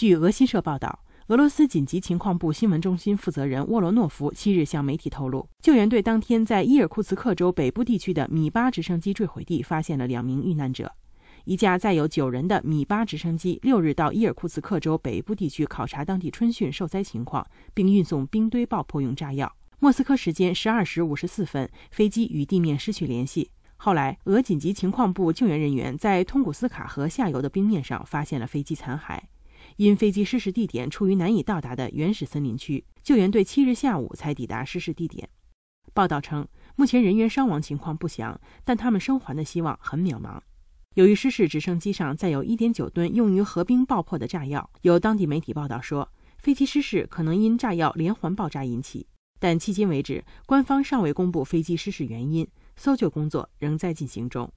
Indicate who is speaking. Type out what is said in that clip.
Speaker 1: 据俄新社报道，俄罗斯紧急情况部新闻中心负责人沃罗诺夫七日向媒体透露，救援队当天在伊尔库茨克州北部地区的米八直升机坠毁地发现了两名遇难者。一架载有九人的米八直升机六日到伊尔库茨克州北部地区考察当地春汛受灾情况，并运送冰堆爆破用炸药。莫斯科时间十二时五十四分，飞机与地面失去联系。后来，俄紧急情况部救援人员在通古斯卡河下游的冰面上发现了飞机残骸。因飞机失事地点处于难以到达的原始森林区，救援队七日下午才抵达失事地点。报道称，目前人员伤亡情况不详，但他们生还的希望很渺茫。由于失事直升机上载有1.9吨用于核冰爆破的炸药，有当地媒体报道说，飞机失事可能因炸药连环爆炸引起。但迄今为止，官方尚未公布飞机失事原因，搜救工作仍在进行中。